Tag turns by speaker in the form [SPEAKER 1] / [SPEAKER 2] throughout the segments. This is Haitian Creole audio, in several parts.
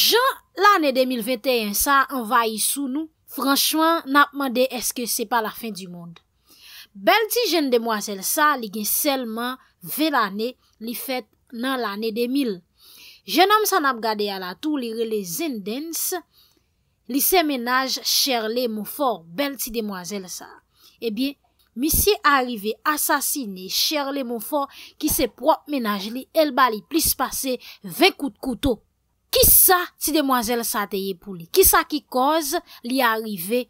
[SPEAKER 1] Jan l'anè 2021 sa envayi sou nou, franchman nap mande eske se pa la fin du moun. Bel ti jen demwazel sa li gen selman ve l'anè li fet nan l'anè 2000. Jen am san ap gade ala tou li rele zendens, li se menaj Sherley Monfort, bel ti demwazel sa. Ebyen, eh misi arive asasine Sherley Monfort ki se prop menaj li elba li plis pase ve kout koutou. Kisa ti demwazel sa teye pou li? Kisa ki koz li arive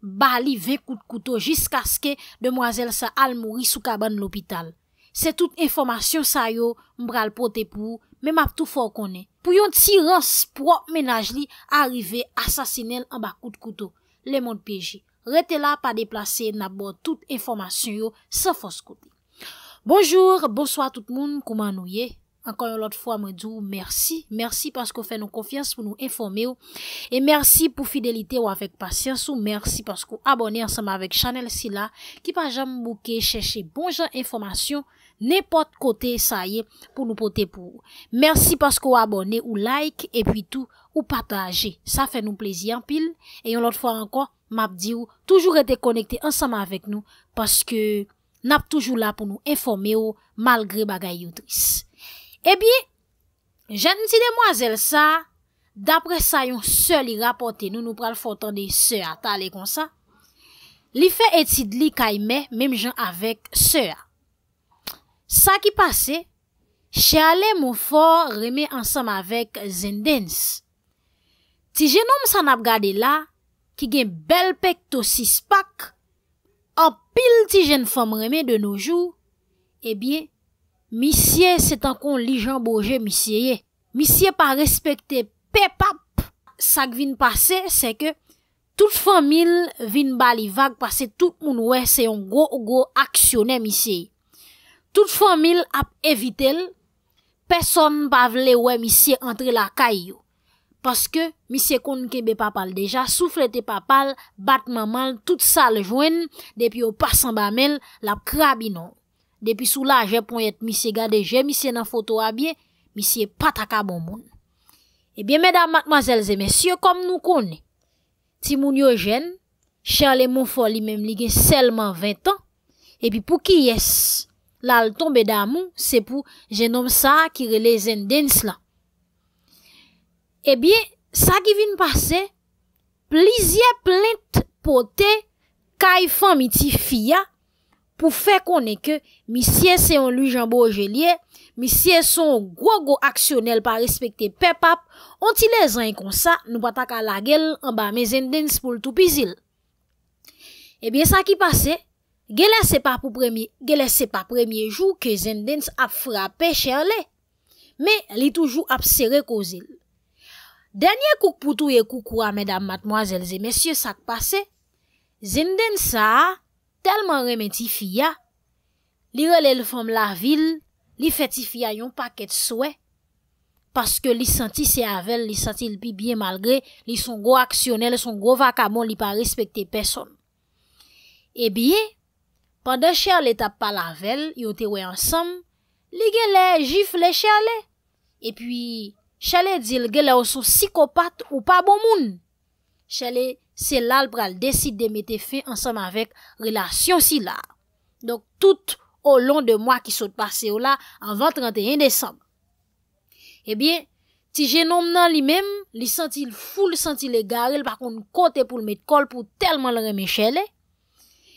[SPEAKER 1] ba li ve kout koutou jiska ske demwazel sa al mouri sou kaban l'opital? Se tout informasyon sa yo mbral pote pou, men map tou fò konen. Pou yon ti rons pou menaj li arive asasinel an ba kout koutou? Le moun pjeji, rete la pa deplase na bo tout informasyon yo sa fòs koutou. Bonjour, bonsoi tout moun, kouman nou ye? Ankon yon lot fwa mwen djou, mersi. Mersi paske ou fe nou konfians pou nou informe ou. E mersi pou fidelite ou avek pasyans ou. Mersi paske ou abone ansama avek chanel si la. Ki pa jam mouke, cheshe bonjan informasyon. Nen pot kote sa ye pou nou pote pou. Mersi paske ou abone ou like. E pi tou ou pataje. Sa fe nou plezyan pil. E yon lot fwa ankon, map di ou. Toujou rete konekte ansama avek nou. Paske nap toujou la pou nou informe ou. Malgre bagay yotris. Ebyen, jen ti demwazel sa, dapre sa yon se li rapote nou nou pral foton de se a talekon sa, li fe etid li kayme mem jan avek se a. Sa ki pase, che ale mou for reme ansam avek zendens. Ti jen om san ap gade la, ki gen bel pek to sis pak, apil ti jen fom reme de nou jou, ebyen, Misye se tankon li jan boje misye ye. Misye pa respekte pepap sak vin pase se ke tout famil vin bali vag pase tout moun we se yon go go aksyonen misye. Tout famil ap evitel, peson pa vle we misye entre la kay yo. Paske misye kon kebe papal deja, souflete papal, bat mamal, tout sa le jwen depi yo pasan ba men la krabi non. Depi sou la je pon yet mi se gadeje, mi se nan foto a bie, mi se pataka bon moun. Ebyen, medan matmazelze, mesye, kom nou koni, ti moun yo jen, chan le moun foli mem li gen selman 20 an, epi pou ki yes, la al tombe da moun, se pou jen om sa ki relezen den slan. Ebyen, sa ki vin pase, plizye plint pote, ka yifan mi ti fiya, pou fe konen ke misye se yon lujan bojelye, misye son gwo gwo aksyonel pa respekte pepap, onti le zan kon sa nou patak ala gel an ba me zendens pou l'tu pizil. Ebyen sa ki pase, gelese pa premye jou ke zendens ap frape cherle, me li toujou ap sere ko zil. Danyen kouk pou touye kouk ou a medam matmoazelze, mesye sa ki pase, zendens sa a, Talman remetifiya, li rele l fom la vil, li fetifiya yon paket swè, paske li santi se avel, li santi l pi bie malgre, li son go aksyonel, son go vakamon, li pa respekte peson. E bie, pandan chè alè tap pa lavel, yon te wè ansam, li gè lè jif lè chè alè, e pi chè alè dil gè lè ou sou psikopat ou pa bomoun, chè alè. Se lal pral deside de me te fe ansam avèk relasyon si la. Donk tout o lon de mwa ki sot pase ou la an 20-31 desam. Ebyen, ti genom nan li mem, li senti l foul, senti l e gare, l pakon kote pou l met kol pou telman l remeshele.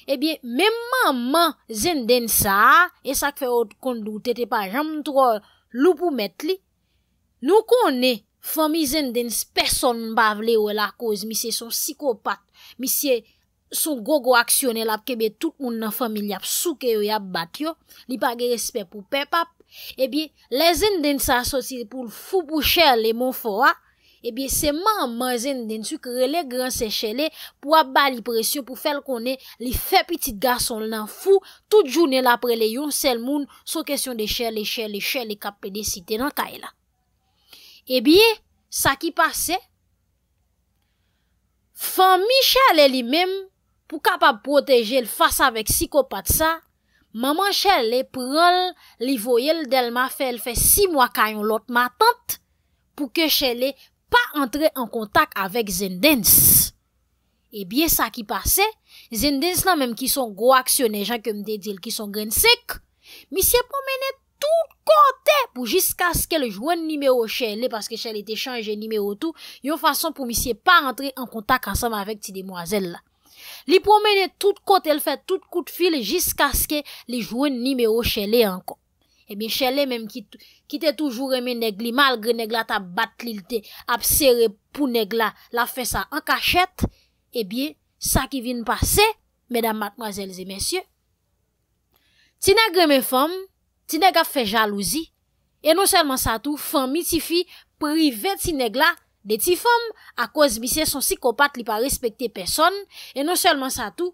[SPEAKER 1] Ebyen, eh menmanman zen den sa, e sak fe ot kondou tete pa jamn tror loupou met li, nou konen, Fomi zen den, person mbavle ou e la koz, mi se son psikopat, mi se son gogo aksyonel ap kebe tout moun nan fomi li ap souke ou yap bat yo, li pa ge respet pou pep ap. Ebi, le zen den sa asosi pou l foupou chèr le moun fowa, ebi se man man zen den su kre le gran se chèr le pou ap ba li presyon pou fel konen li fe piti gason l nan foupou tout jounen la prele yon sel moun sou kesyon de chèr le, chèr le, chèr le kap pedesite nan kaje lak. E eh bie, sa ki pase, fan mi chale li mem pou kapab proteje l fasa vek psikopat sa, maman chale prel li voyel del ma fe, l fe si mwa kayon lot ma tante, pou ke chale pa entre en kontak avek zendens. E eh bie, sa ki pase, zendens nan menm ki son gro aksyonen jan kem dedil ki son grensek, mi se pomenet, tout kote pou jiska skè le jwen nimeyo chè lè, paske chè lè te chanje nimeyo tou, yon fason pou misye pa rentre an kontak asanm avèk ti de moazèl la. Li promene tout kote, el fè tout kout fil, jiska skè le jwen nimeyo chè lè ankon. Ebyen eh chè lè mèm ki te toujou remè negli, malgre negla ta bat li lte, ap serè pou negla la fè sa an kachèt, ebyen eh sa ki vin pase, mèdam matmoazèl zè mèsyè. Ti nagre mè fòm, Ti neg ap fe jalouzi. E non selman sa tou, fom mi ti fi prive ti neg la de ti fom. A koz mi se son psikopat li pa respekte peson. E non selman sa tou,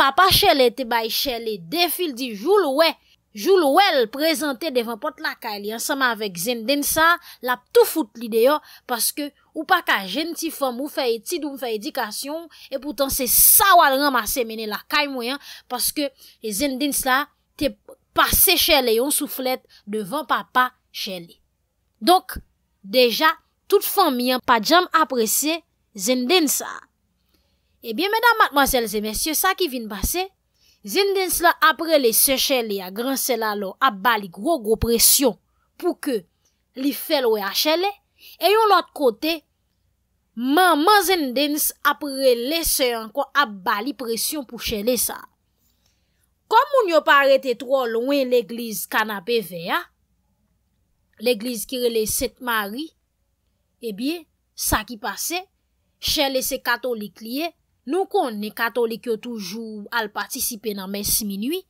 [SPEAKER 1] papa chele te bay chele defil di joul wè. Joul wè l prezante devan pot la ka li ansama avèk zen den sa. La pou fote li deyo. Paske ou pa ka jen ti fom ou fe eti doum fe edikasyon. E poutan se sa wal ramase mene la ka ymwen. Paske e zen den sa te... pa se chè lè yon souflet devan papa chè lè. Donk, deja, tout fòm mi an pa djam apresè zèn dèn sa. Ebyen, mèdam, matmòselzè, mèsyè, sa ki vin basè, zèn dèn la apre lè se chè lè a gran sè la lò ap bali gro-gro presyon pou ke li fèl wè a chè lè, e yon lot kote, man zèn dèn apre lè se yon kon ap bali presyon pou chè lè sa. Kom moun yo parete trol ouen l'egliz kanape ve ya, l'egliz ki rele set mari, e eh bie, sa ki pase, chele se katolik liye, nou kon ne katolik yo toujou al patisipe nan mes minwi,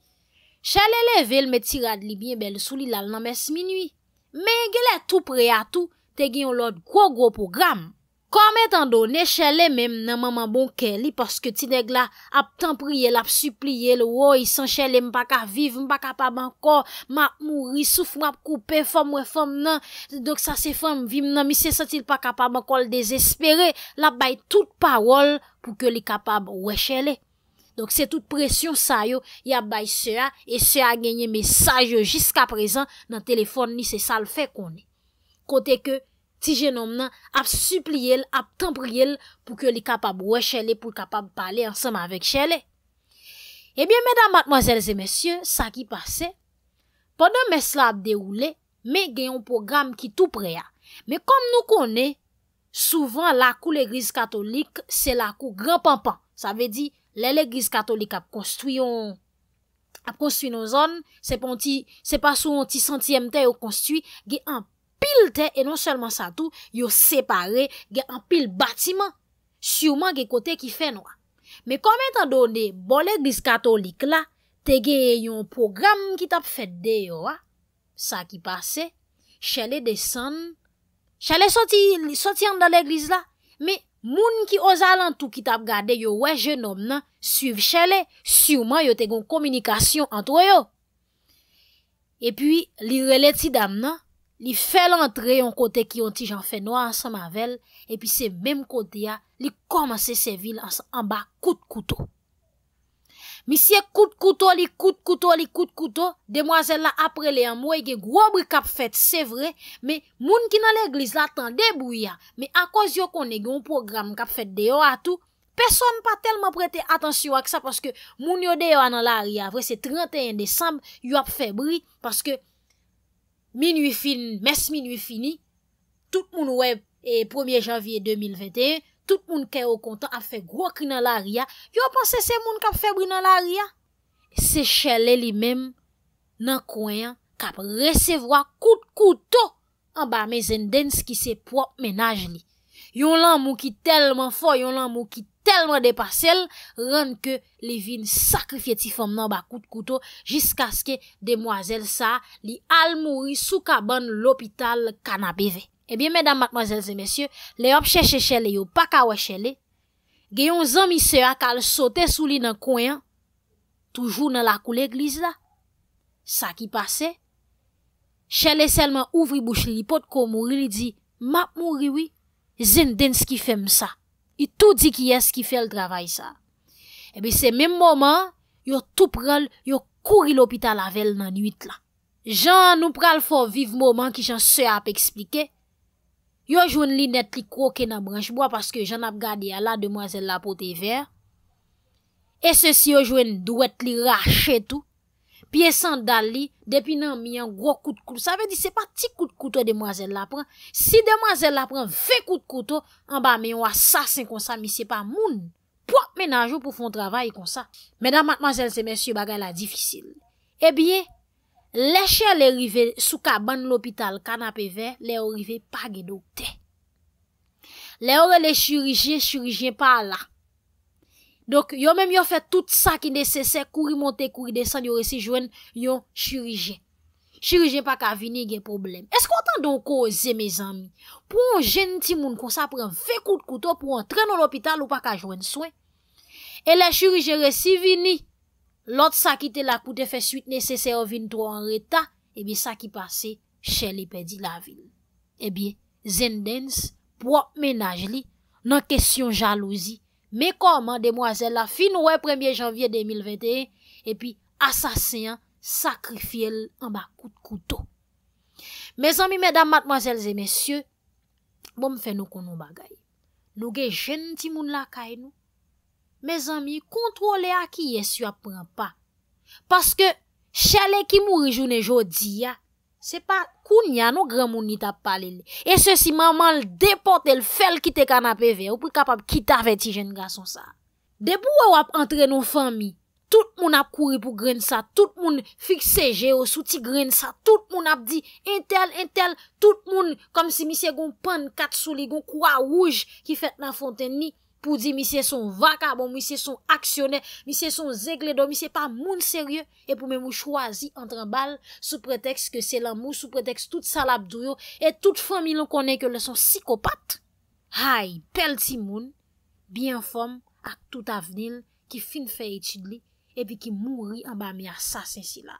[SPEAKER 1] chele le vel me tirad libyen bel sou li lal nan mes minwi, men gele tou prea tou te gen yon lod kwo gro program. Komè tan do, ne chè lè mèm nan maman bon kè li, paske ti neg la ap tan priye, ap supliye, lè wò, yi san chè lè m pa ka vive, m pa kapab ankon, m ap mouri, souf m ap koupè, fòm wè fòm nan, dok sa se fòm vim nan, mi se satil pa kapab ankon lè desespère, la bay tout parol, pou ke li kapab wè chè lè. Dok se tout presyon sa yo, ya bay se a, e se a genye mesaj yo jiska prezan, nan telefon ni se sal fè konè. Kote ke, ti genom nan ap supli el, ap tempri el pou ke li kapab wè chè le pou kapab pale ansanm avèk chè le. Ebyen, eh mèdam, matmozèlzè, mèsyè, sa ki pase, pwèdè mèslè ap deroule, mè gen yon program ki tou prea. Mè kom nou konè, souvan lakou l'Eglise Katolik, se lakou granpampan. Sa ve di, lè l'Eglise Katolik ap konstuyon, ap konstuy nou zon, se pa sou yon ti santièmte yo konstuy, gen anpampan. E non selman sa tou yo separe ge an pil batiman Siuman ge kote ki fe noua Me kome tan do de bol eglise katolik la Te ge yon program ki tap fet de yo wa ah, Sa ki pase Chele desen Chele soti an dan eglise la Me moun ki oza lan tou ki tap gade yo we je nom nan Suiv chele Siuman yo te gon komunikasyon an to yo E pi li rele ti dam nan li fel entre yon kote ki yon ti jan fe noa ansan mavel, epi se bem kote ya, li komanse se vil ansan anba kout kouto. Mi siye kout kouto li kout kouto li kout kouto, demwazel la apre le yon mwe ge grobri kap fet se vre, me moun ki nan l'eglis la tan debou ya, me akos yo konne ge yon program kap fet deyo atou, peson pa telman prete atansyo ak sa, paske moun yo deyo anan la ria vre se 31 desamb yon ap febri, paske, Minwi fin, mes minwi fini, tout moun wèb e 1 janvye 2021, tout moun kè yo kontan ap fè gwo kri nan la ria, yo panse se moun kap fè bri nan la ria. Se chè lè e li mèm nan kwenyan kap resevwa kout kouto an ba mezen den s ki se pwop menaj li. Yon lan mou ki telman fò, yon lan mou ki telman depasel, renn ke li vin sakrifye ti fòm nan ba kout koutò, jisk aske demwazel sa li al mouri sou ka ban l'opital kana beve. Ebyen, medan mwazel zemesye, le yon chèche chèle yon paka wè chèle, gen yon zanmi sè akal sote sou li nan kouyan, toujou nan lakou l'eglise la, sa ki pase, chèle selman ouvri bouch li pot ko mouri li di, map mouri wè, Zen den skifem sa. I tou di ki yas skifel travay sa. Ebe se menm moman, yo tou pral, yo kouri l'opital avel nan nwit la. Jan nou pral for viv moman ki jan se ap eksplike. Yo jwen li net li kroke nan branjboa paske jan ap gade ya la demwazel la pote ver. E se si yo jwen dwet li rache tou. Piye san dal li depi nan mi an gro kout kout. Sa ve di se pa ti kout kout an demwazel la pren. Si demwazel la pren ve kout kout an ba me yon asasen kon sa mi se pa moun. Po menanjou pou fon travay kon sa. Medan matmwazel se mesye bagay la difisil. E eh bie leshe le rive sou ka ban l'opital kanap e ve le ou rive pa ge dokte. Le ou re le chirijen chirijen pa la. Donk yo menm yo fe tout sa ki nese se kuri monte kuri desan yo resi jwen yon chirijen. Chirijen pa ka vini gen problem. Esk wotan donk o zemezan mi? Pou an jen ti moun kon sa pre vekout kouto pou an trenon l'opital ou pa ka jwen swen? E le chirijen resi vini, lot sa ki te la koute fe suite nese se o vini to an reta, ebi sa ki pase chè li e pedi la vini. Ebi zendens pou ap menaj li nan kesyon jalozi. Mekoman demwazel la fin wè 1 janvye 2021 e pi asasyen sakrifye l anba kout koutou. Mezami, medam, matmwazel, zemesye, bom fe nou konou bagay. Nou ge jenti moun lakay nou. Mezami, kontrole a ki yesu apren pa. Paske chale ki mouri jounen jodi ya. Se pa koun ya nou gran moun ni tap pale li. E se si maman l depote l fel kite ka na peve, ou pou kapap kita ve ti jen nga son sa. De bou wap entre nou fami, tout moun ap kouri pou gren sa, tout moun fikseje ou souti gren sa, tout moun ap di entel, entel, tout moun kom si misye goun pan kat souli goun kwa wouj ki fet nan fonten ni. pou di mi se son vakabo, mi se son aksyonè, mi se son zègle do, mi se pa moun sèryè, e pou mè mou chwazi antran bal, sou preteks ke selan mou, sou preteks tout salabdryo, e tout fami loun konè ke lè son psikopat, hay, pel ti moun, biyan fòm ak tout avenil, ki fin fè etid li, e pi ki mouri an ba mi a sa sensi la.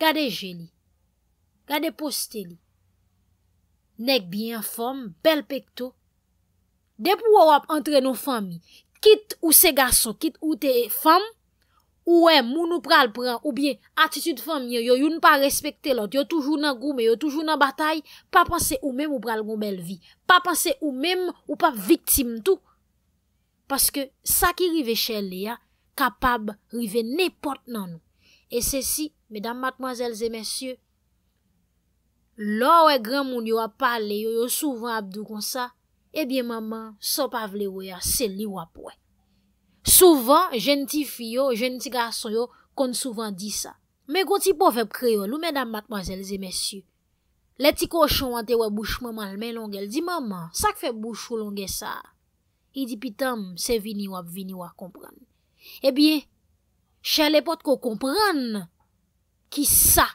[SPEAKER 1] Gade jè li, gade postè li, nek biyan fòm, bel pekto, De pou wap entre nou fami, kit ou se gason, kit ou te fam, ou wè, moun ou pral pran, ou bie, atitude fami yo, yo yon pa respekte lot, yo toujou nan groume, yo toujou nan batay, pa panse ou mèm ou pral gomel vi, pa panse ou mèm ou pa viktim tou, paske sa ki rive chè lè ya, kapab rive nepot nan nou. E se si, medan matmazèl zè mèsyè, lò wè gran moun yo a pale, yo yo souvan abdou kon sa, Ebyen eh maman, so pa vle wè ya, sel ni wap wè. Souvan, jenti fiyo, jenti gason yo, kon souvan di sa. Men kon ti po fèp kreyo, lou men dam batman zelze mesyu. Le ti ko chon wante wè bouch maman lmen longel, di maman, sa k fèp bouch ou longel sa? I di pitam, se vini wap, vini wap kompran. Ebyen, eh chè le pot ko kompran ki sa.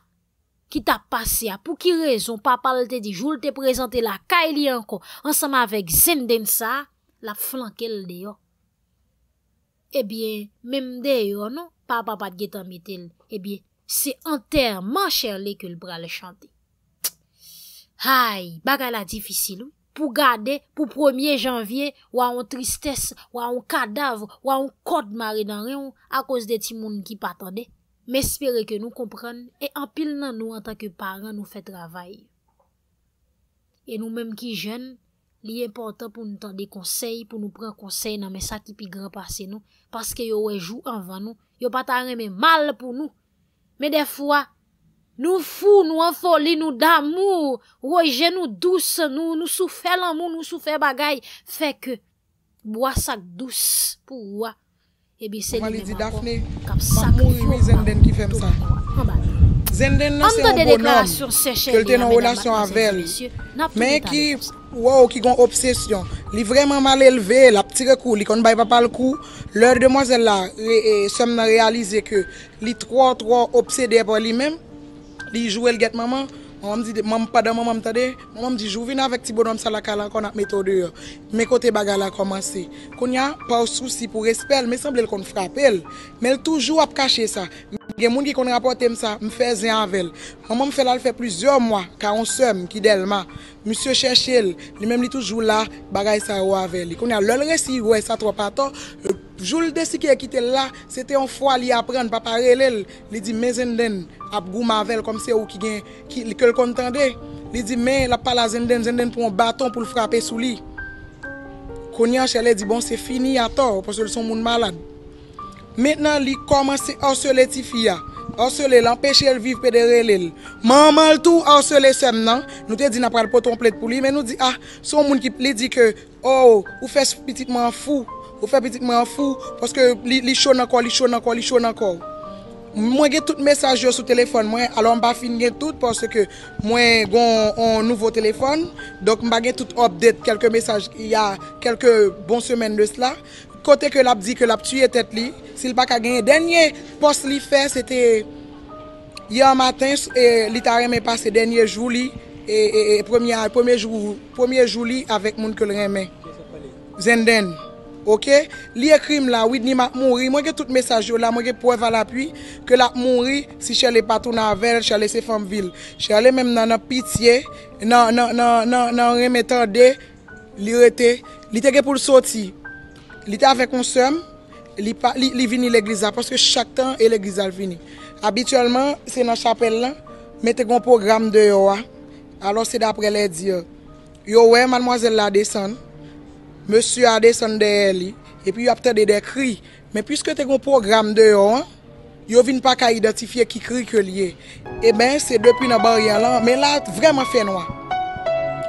[SPEAKER 1] ki ta pase a pou ki rezon papal te di joul te prezante la kaili anko ansama vek zenden sa la flankel de yo. Ebyen, mem de yo non, papapat getan mitel, ebyen, eh se anter mancher le ke lbra le chante. Hay, baka la difisil ou, pou gade pou premier janvye ou an tristesse ou an kadavre ou an kod mare dan re ou a kouz de ti moun ki patande. Men spere ke nou kompran, e anpil nan nou anta ke paran nou fe travay. E nou menm ki jen, li yon portan pou nou tan de konsey, pou nou pran konsey nan men sa tipi gran pasey nou. Paske yo wejou anvan nou, yo pata reme mal pou nou. Men defwa, nou fou, nou anfoli, nou damou, roje nou dous, nou soufe lanmou, nou soufe bagay. Fek, mwa sak dous pou mwa. Mwen non, bon li di Daphne, mwen moun imi zenden ki fem sa.
[SPEAKER 2] Zenden nan se yon bonom, ke lte yon odasyon avèl.
[SPEAKER 1] Mwen ki,
[SPEAKER 2] wou, ki kon obsesyon, li vreman mal elve, la ptire kou, li kon bay pa pal kou, lèr demwazèl la, som nan realize ke, li troan troan obsède pou li men, li jwèl gèt maman, Mwen mwen padan mwen mwen tade, mwen mwen mwen di jou vina vek ti bonon sa la kalan kon ap metodu yo. Mwen kote bagay la komanse. Kon ya, pou souci pou respelle, mwen semble l kon frapel. Mwen toujou ap kache sa. Gè mwen ki kon rapote msa, mwen feze anvel. Mwen mwen fele anfe plyuzior mwen, ka onsem ki delman. Mwen se cheshe l, li men li toujou la bagay sa wavèl. Kon ya, lòl resi wè sa twa pato, lòl resi wè sa twa pato. Joule desi ki e kite la, se te yon fwa li apren, papa re lel, li di, me zenden ap gou mavel, kom se ou ki gen, ki l kon tende, li di, me la pala zenden, zenden pou mou baton, pou l frape sou li. Konyanche li di, bon se fini ator, pou se l son moun malad. Metnan li koman se orsele ti fia, orsele l anpeche l viv pe de re l el. Man man l tou orsele sen nan, nou te di napal poton plet pou li, men nou di, ah, son moun ki plet di ke, oh, ou fes piti moun fou, Ou fe petit mwen an fou Poske li chon an kon, li chon an kon, li chon an kon Mwen gen tout mesaj yo sou telefon Mwen alon ba fin gen tout Poske mwen gen nouvo telefon Dok mwen gen tout update Kelke mesaj ya Kelke bon semen de sla Kote ke lap di, ke lap tuye tet li Sil baka gen denye post li fe Sete Yan matin, e, li ta reme pase denye jou li E, e, e premier jou Premier jou li Avek moun ke le reme Zenden Ok, li ekrim la, wid ni ma mounri, mounge tout mesaj yo la, mounge pou eval apwi, ke la mounri, si chè le patoun avèl, chè le se fèm vil. Chè le mèm nan an pitiè, nan remetande, li rete, li tege pou l'soti. Li te ave konsèm, li vini l'eglizal, paske chak tan e l'eglizal vini. Abituellement, se nan chapèl lan, metè gon program de yo a, alò se d'apre le diè. Yo wè, manmouazèl la desèn, Monsi a de sonde e li, e pi yo eh apte de de kri. Men piske te kon program de yo an, yo vin pa ka identifiye ki kri ke li e. E ben se depi nan bari alan, men la vreman fe nou an.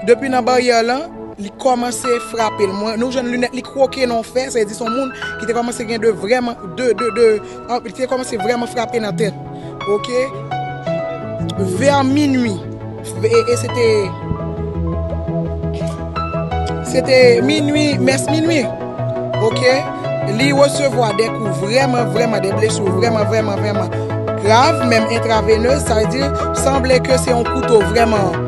[SPEAKER 2] Depi nan bari alan, li komanse frape. Nou jen lunet li kroke nan fe, se di son moun ki te komanse vreman frape nan ten. Vean minui, e se te... Tete minwi, mes minwi, ok? Li osevo a dekou vreman vreman deblechou, vreman vreman vreman grav, mem intravene, sa di, semble ke se yon koutou vreman,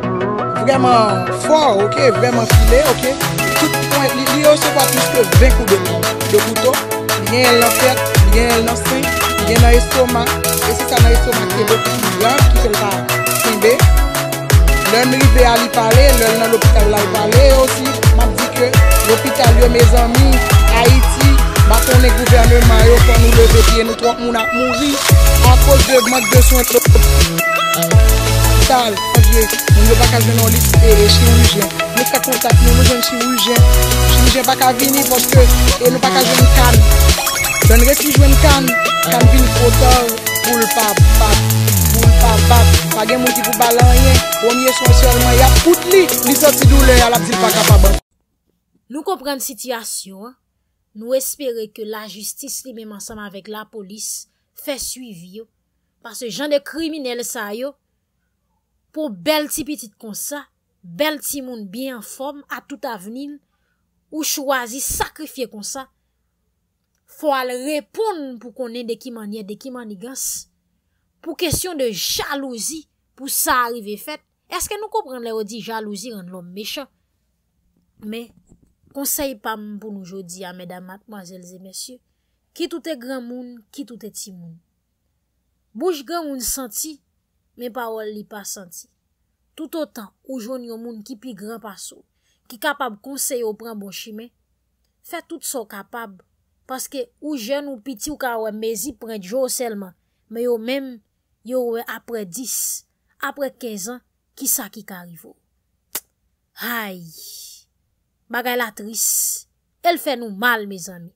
[SPEAKER 2] vreman fwo, ok? Vreman file, ok? Tout point, li osevo a piste 20 koutou, de koutou, li gen l'anfer, li gen l'anse, li gen a esoma, esi sa nan esoma, tenbe ki yon, ki tenbe, tenbe, Len men li be alip ale, lel nan l'opital la alip ale osi, man di ke, l'opital li yo mè zami, a iti, batonnen gouvernement yo, kon nou le vebiye, nou tronk moun a mouri, an pos de mank de sou entro. Tal, an je, moun yo baka jwen olit pere, chirujen, mè kakontak, moun yo jwen chirujen, chirujen baka vini, porske, e nou baka jwen kan, jwen resi jwen kan, kan vin koto, ou l'pap, pap. Pap, pap, pa gen moun ti kou balan yen, Onye son sèrman, ya pout li, Li sè ti doule, alap
[SPEAKER 1] ti l pakapaban. Nou komprenn sityasyon, Nou espere ke la jistis li mèm ansam avèk la polis, Fè suivi yo, Parse jan de kriminelle sa yo, Po bel ti pitit kon sa, Bel ti moun biye an form, A tout avenin, Ou chwazi sakrifye kon sa, Fò al repoun pou konen de ki manye, De ki manye gans, pou kesyon de jalouzi pou sa arrive fèt, eske nou kopren lè ou di jalouzi an l'om mechè? Mè, konsey pa moun pou nou jodi a mèdamat, mwazèl zè mèsyè, ki toutè gran moun, ki toutè ti moun. Bouj gran moun senti, mè pa ou li pa senti. Tout o tan, ou joun yon moun ki pi gran pa sou, ki kapab konsey ou pran bon chime, fè tout sou kapab, paske ou joun ou piti ou ka ouè mezi pran djou selman, mè yo mèm, yo wè apre 10, apre 15 an, kisa ki karivo. Hay, bagay la tris, el fè nou mal, me zan.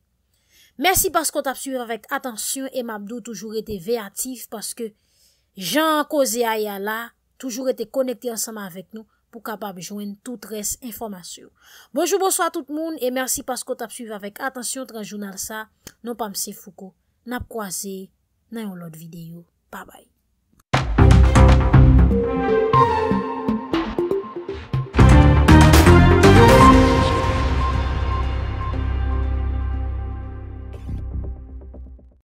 [SPEAKER 1] Mersi paskot ap suyve avèk, atansyon, e mabdou toujou rete vey atif, paske jan koze aya la, toujou rete konekte ansama avèk nou, pou kapab jwen tout res informasyon. Bonjou, bonsoy a tout moun, e mersi paskot ap suyve avèk, atansyon, tranjounal sa, non pa mse fouko, nap kwa ze, nan yon lot videyo, pa bay. thank you